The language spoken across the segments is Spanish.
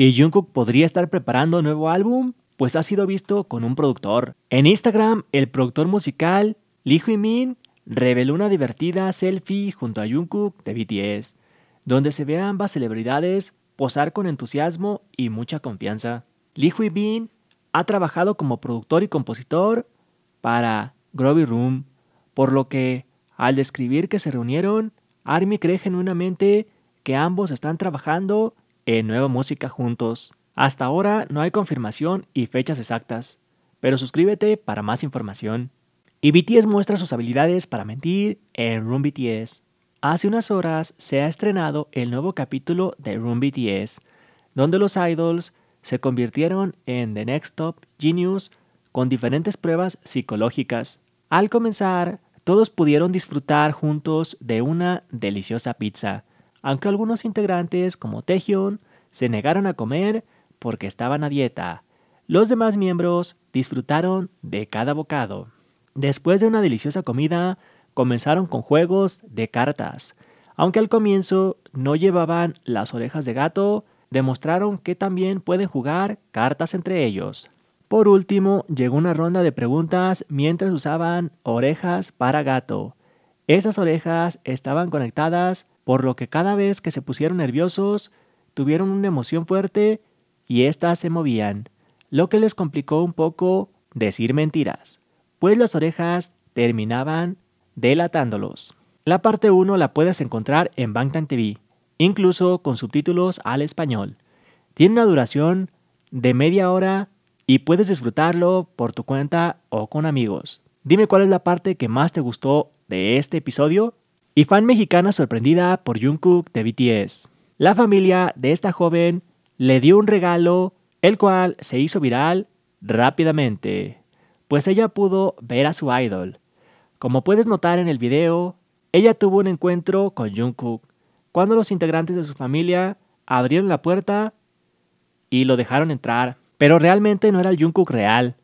¿Y Jungkook podría estar preparando un nuevo álbum? Pues ha sido visto con un productor. En Instagram, el productor musical Lee Hui Min reveló una divertida selfie junto a Jungkook de BTS, donde se ve a ambas celebridades posar con entusiasmo y mucha confianza. Lee Hui Min... ha trabajado como productor y compositor para Groovy Room, por lo que al describir que se reunieron, Army cree genuinamente que ambos están trabajando en nueva música juntos. Hasta ahora no hay confirmación y fechas exactas, pero suscríbete para más información. Y BTS muestra sus habilidades para mentir en Room BTS. Hace unas horas se ha estrenado el nuevo capítulo de Room BTS, donde los idols se convirtieron en The Next Top Genius con diferentes pruebas psicológicas. Al comenzar, todos pudieron disfrutar juntos de una deliciosa pizza aunque algunos integrantes, como Taehyun, se negaron a comer porque estaban a dieta. Los demás miembros disfrutaron de cada bocado. Después de una deliciosa comida, comenzaron con juegos de cartas. Aunque al comienzo no llevaban las orejas de gato, demostraron que también pueden jugar cartas entre ellos. Por último, llegó una ronda de preguntas mientras usaban orejas para gato. Esas orejas estaban conectadas, por lo que cada vez que se pusieron nerviosos, tuvieron una emoción fuerte y éstas se movían, lo que les complicó un poco decir mentiras, pues las orejas terminaban delatándolos. La parte 1 la puedes encontrar en Bangtan TV, incluso con subtítulos al español. Tiene una duración de media hora y puedes disfrutarlo por tu cuenta o con amigos. Dime cuál es la parte que más te gustó de este episodio y fan mexicana sorprendida por Jungkook de BTS. La familia de esta joven le dio un regalo, el cual se hizo viral rápidamente, pues ella pudo ver a su idol. Como puedes notar en el video, ella tuvo un encuentro con Jungkook, cuando los integrantes de su familia abrieron la puerta y lo dejaron entrar, pero realmente no era el Jungkook real,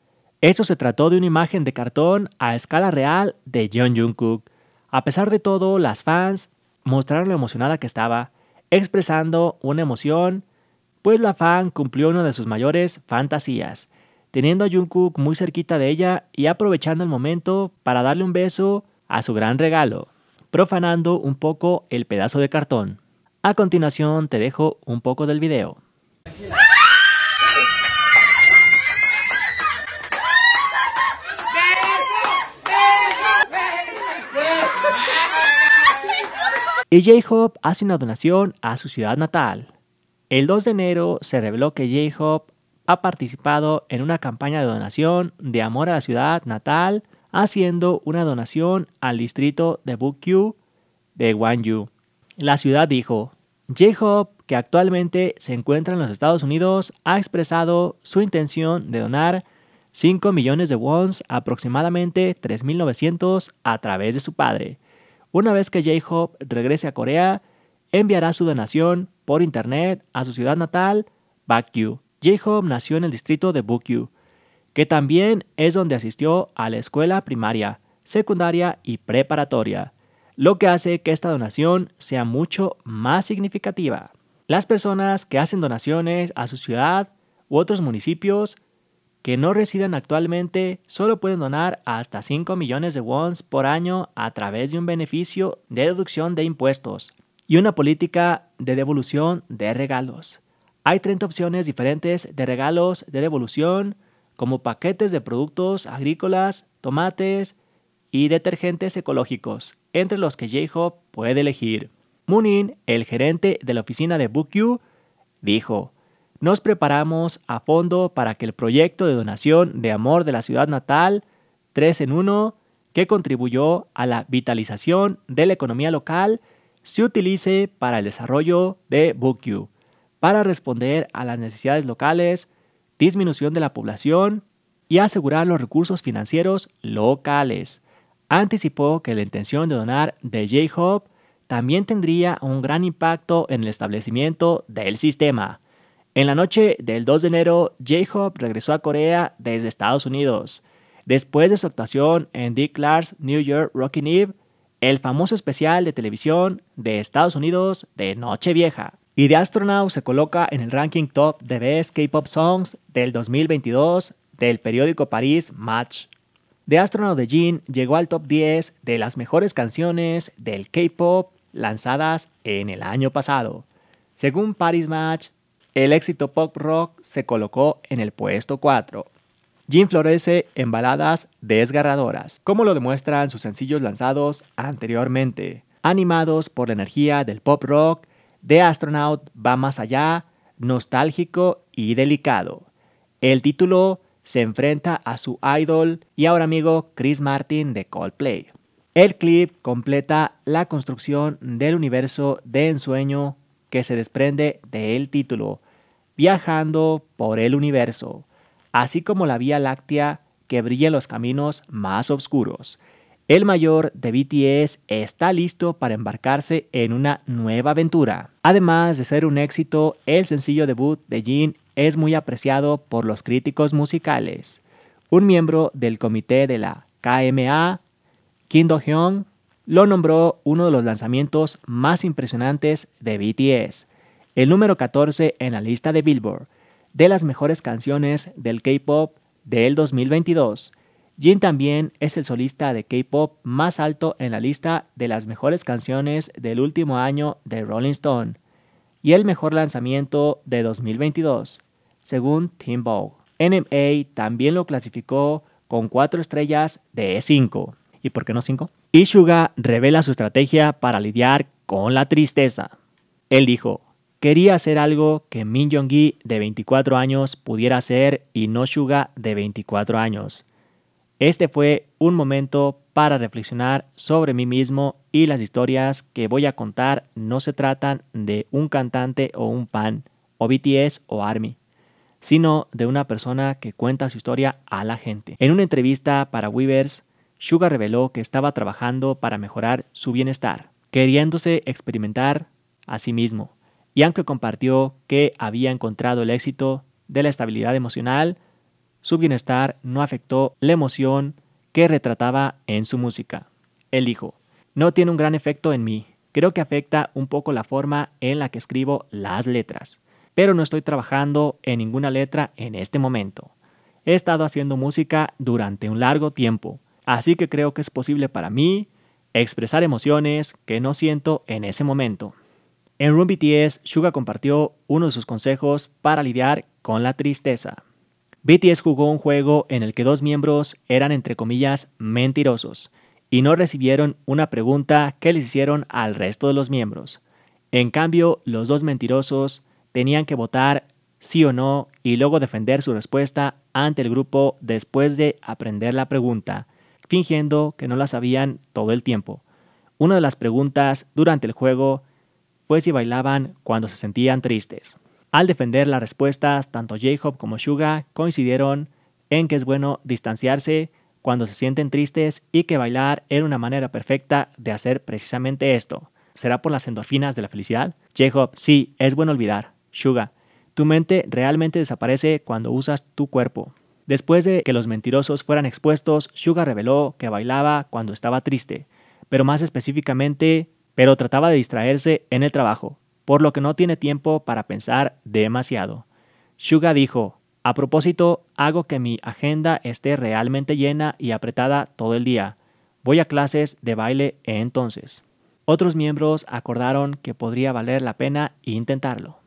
esto se trató de una imagen de cartón a escala real de John Jungkook. A pesar de todo, las fans mostraron lo emocionada que estaba, expresando una emoción, pues la fan cumplió una de sus mayores fantasías, teniendo a Jungkook muy cerquita de ella y aprovechando el momento para darle un beso a su gran regalo, profanando un poco el pedazo de cartón. A continuación te dejo un poco del video. ¡Ah! Y j hace una donación a su ciudad natal. El 2 de enero se reveló que j Hop ha participado en una campaña de donación de amor a la ciudad natal, haciendo una donación al distrito de Bukyu de Gwangju. La ciudad dijo, j Hop, que actualmente se encuentra en los Estados Unidos, ha expresado su intención de donar 5 millones de wons, aproximadamente 3.900, a través de su padre, una vez que J-Hope regrese a Corea, enviará su donación por internet a su ciudad natal, Bukyu. J-Hope nació en el distrito de Bukyu, que también es donde asistió a la escuela primaria, secundaria y preparatoria, lo que hace que esta donación sea mucho más significativa. Las personas que hacen donaciones a su ciudad u otros municipios que no residen actualmente solo pueden donar hasta 5 millones de wons por año a través de un beneficio de deducción de impuestos y una política de devolución de regalos. Hay 30 opciones diferentes de regalos de devolución, como paquetes de productos agrícolas, tomates y detergentes ecológicos, entre los que j hope puede elegir. Munin, el gerente de la oficina de BookU, dijo, nos preparamos a fondo para que el proyecto de donación de amor de la ciudad natal, 3 en 1, que contribuyó a la vitalización de la economía local, se utilice para el desarrollo de BookU, para responder a las necesidades locales, disminución de la población y asegurar los recursos financieros locales. Anticipó que la intención de donar de j hope también tendría un gran impacto en el establecimiento del sistema. En la noche del 2 de enero, J-Hope regresó a Corea desde Estados Unidos. Después de su actuación en Dick Clark's New York Rockin' Eve, el famoso especial de televisión de Estados Unidos de Nochevieja. Y The Astronaut se coloca en el ranking top de Best K-Pop Songs del 2022 del periódico Paris Match. The Astronaut de Jin llegó al top 10 de las mejores canciones del K-Pop lanzadas en el año pasado. Según Paris Match, el éxito pop rock se colocó en el puesto 4. Jim florece en baladas desgarradoras, como lo demuestran sus sencillos lanzados anteriormente, animados por la energía del pop rock, The Astronaut va más allá, nostálgico y delicado. El título se enfrenta a su idol y ahora amigo Chris Martin de Coldplay. El clip completa la construcción del universo de ensueño que se desprende del título, viajando por el universo, así como la Vía Láctea que brilla en los caminos más oscuros. El mayor de BTS está listo para embarcarse en una nueva aventura. Además de ser un éxito, el sencillo debut de Jin es muy apreciado por los críticos musicales. Un miembro del comité de la KMA, Kim Do-hyun, lo nombró uno de los lanzamientos más impresionantes de BTS, el número 14 en la lista de Billboard de las mejores canciones del K-Pop del 2022. Jin también es el solista de K-Pop más alto en la lista de las mejores canciones del último año de Rolling Stone y el mejor lanzamiento de 2022, según Tim Bow. NMA también lo clasificó con 4 estrellas de 5. E ¿Y por qué no 5? Ishuga revela su estrategia para lidiar con la tristeza. Él dijo, quería hacer algo que Min Jong-gi de 24 años pudiera hacer y no Suga de 24 años. Este fue un momento para reflexionar sobre mí mismo y las historias que voy a contar no se tratan de un cantante o un fan, o BTS o ARMY, sino de una persona que cuenta su historia a la gente. En una entrevista para Weavers, Sugar reveló que estaba trabajando para mejorar su bienestar, queriéndose experimentar a sí mismo, y aunque compartió que había encontrado el éxito de la estabilidad emocional, su bienestar no afectó la emoción que retrataba en su música. Él dijo, no tiene un gran efecto en mí, creo que afecta un poco la forma en la que escribo las letras, pero no estoy trabajando en ninguna letra en este momento. He estado haciendo música durante un largo tiempo, Así que creo que es posible para mí expresar emociones que no siento en ese momento. En Room BTS, Suga compartió uno de sus consejos para lidiar con la tristeza. BTS jugó un juego en el que dos miembros eran entre comillas mentirosos y no recibieron una pregunta que les hicieron al resto de los miembros. En cambio, los dos mentirosos tenían que votar sí o no y luego defender su respuesta ante el grupo después de aprender la pregunta fingiendo que no la sabían todo el tiempo. Una de las preguntas durante el juego fue si bailaban cuando se sentían tristes. Al defender las respuestas, tanto Jacob como Suga coincidieron en que es bueno distanciarse cuando se sienten tristes y que bailar era una manera perfecta de hacer precisamente esto. ¿Será por las endorfinas de la felicidad? J-Hope, sí, es bueno olvidar. Suga, tu mente realmente desaparece cuando usas tu cuerpo. Después de que los mentirosos fueran expuestos, Suga reveló que bailaba cuando estaba triste, pero más específicamente, pero trataba de distraerse en el trabajo, por lo que no tiene tiempo para pensar demasiado. Suga dijo, a propósito, hago que mi agenda esté realmente llena y apretada todo el día. Voy a clases de baile entonces. Otros miembros acordaron que podría valer la pena intentarlo.